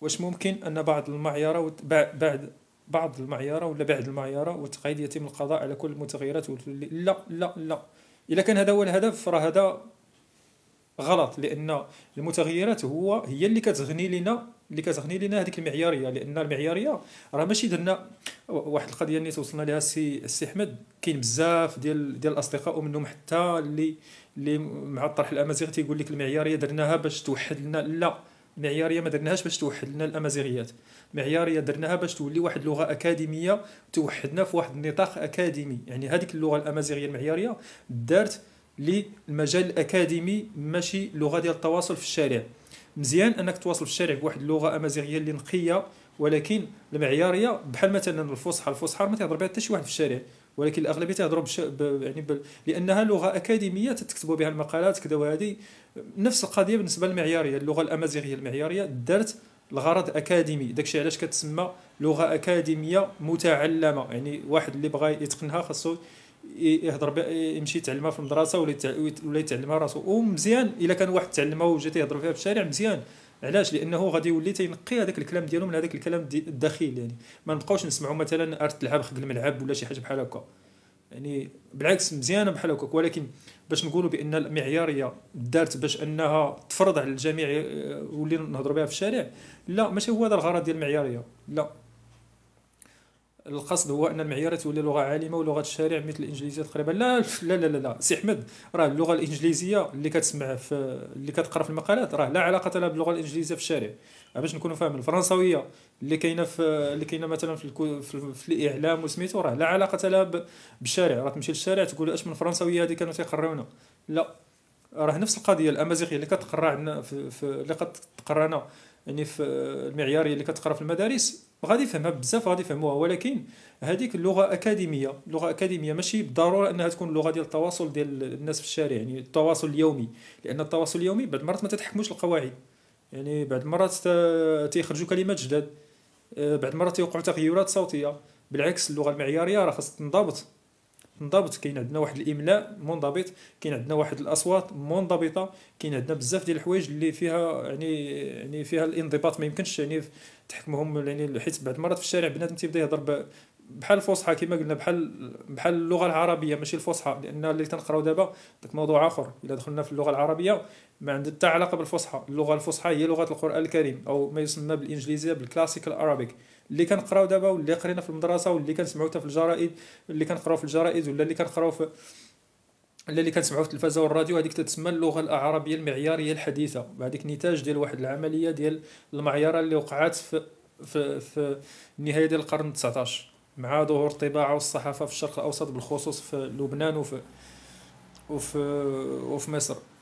واش ممكن ان بعض المعيره وت... بعد بعض المعيره ولا بعد المعيره والتقييد يتم القضاء على كل المتغيرات لا لا لا الا كان هذا هو الهدف راه هذا غلط لان المتغيرات هو هي اللي كتغني لنا اللي كتغني لنا هذيك المعياريه لان المعياريه راه ماشي درنا واحد القضيه اللي توصلنا لها السي السي احمد كاين بزاف ديال ديال الاصدقاء ومنهم حتى اللي اللي مع الطرح الامازيغي تيقول لك المعياريه درناها باش توحد لنا لا معياريه ما درناهاش باش توحد لنا الامازيغيات معياريه درناها باش تولي واحد اللغه اكاديميه توحدنا في واحد النطاق اكاديمي يعني هذيك اللغه الامازيغيه المعياريه دارت للمجال الاكاديمي ماشي لغه ديال التواصل في الشارع مزيان انك تواصل في الشارع بواحد اللغه امازيغيه اللي نقيه ولكن المعياريه بحال مثلا الفصحى الفصحى ما تيهضر بها حتى شي واحد في الشارع ولكن الاغلبيه تيهضروا بش... ب... يعني ب... لانها لغه اكاديميه تتكتبوا بها المقالات كذا وهذه نفس القضيه بالنسبه للمعياريه اللغه الامازيغيه المعياريه دارت الغرض اكاديمي داكشي علاش كتسمى لغه اكاديميه متعلمه يعني واحد اللي بغى يتقنها خاصو يهضر يمشي يتعلمها في المدرسه ولا ولا يتعلمها راسو ومزيان الا كان واحد تعلمها وجا تيهضر فيها في الشارع مزيان علاش لانه غادي يولي تينقي هذاك الكلام ديالو من هذاك الكلام الداخل يعني ما نبقاوش نسمعوا مثلا ارت تلعب خد الملعب ولا شي حاجه بحال هكا يعني بالعكس مزيانه بحال هكا ولكن باش نقولوا بان المعياريه دارت باش انها تفرض على الجميع آه، ولينا نهضروا بها في الشارع لا ماشي هو هذا الغرض ديال المعياريه لا القصد هو ان المعيار تولي لغه عالمه ولغه الشارع مثل الانجليزيه تقريبا لا لا لا لا, لا. سي احمد راه اللغه الانجليزيه اللي كتسمع في اللي كتقرا في المقالات راه لا علاقه لها باللغه الانجليزيه في الشارع باش نكونوا فاهمين الفرنسويه اللي كاينه في اللي كاينه مثلا في, الكو... في, في الاعلام وسميتو راه لا علاقه لها ب... بالشارع راه تمشي للشارع تقول اش من الفرنسويه هذه كانوا تيقراونا لا راه نفس القضيه الامازيغيه اللي كتقرا عندنا في, في اللي كتقرانا يعني في المعياريه اللي كتقرا في المدارس غادي يفهمها بزاف غادي يفهموها ولكن هذيك اللغه اكاديميه لغه اكاديميه ماشي بالضروره انها تكون لغه ديال التواصل ديال الناس في الشارع يعني التواصل اليومي لان التواصل اليومي بعض المرات ما تتحكموش القواعد يعني بعض المرات تيخرجوا كلمات جداد آه، بعض المرات تيوقعوا تغيرات صوتيه بالعكس اللغه المعياريه راه خاصها تنضبط منضبط كاين عندنا واحد الاملاء منضبط كاين عندنا واحد الاصوات منضبطه كاين عندنا بزاف ديال الحوايج اللي فيها يعني يعني فيها الانضباط ما يمكنش يعني تحكمهم يعني حيت بعض المرات في الشارع بنادم تيبدا يهضر بحال الفصحى كما قلنا بحال بحال اللغه العربيه ماشي الفصحى لان اللي تنقراو دابا داك موضوع اخر الا دخلنا في اللغه العربيه ما عندها حتى علاقه بالفصحى اللغه الفصحى هي لغه القران الكريم او ما يسمى بالانجليزيه بالكلاسيكال ارابيك اللي كنقراو دابا واللي قرينا في المدرسه واللي كنسمعوا حتى في الجرائد اللي كنقراو في الجرائد ولا اللي كنقراو في اللي, اللي كنسمعوا في التلفازه والراديو هذيك تتسمى اللغه العربيه المعياريه الحديثه هذيك نتاج ديال واحد العمليه ديال المعيره اللي وقعات في في في نهايه ديال القرن 19 مع ظهور الطباعة والصحافة في الشرق الأوسط بالخصوص في لبنان وفي وفي, وفي مصر